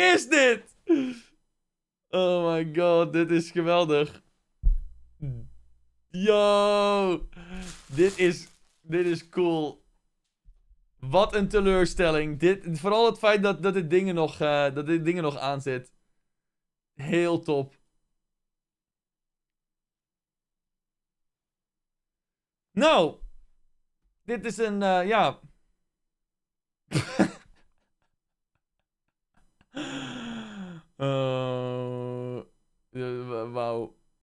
is dit? Oh my god, dit is geweldig. Yo, dit is, dit is cool. Wat een teleurstelling. Dit, vooral het feit dat, dat, dit dingen nog, uh, dat dit dingen nog aan Heel top. Nou, dit is een, eh, ja, Uh, wow.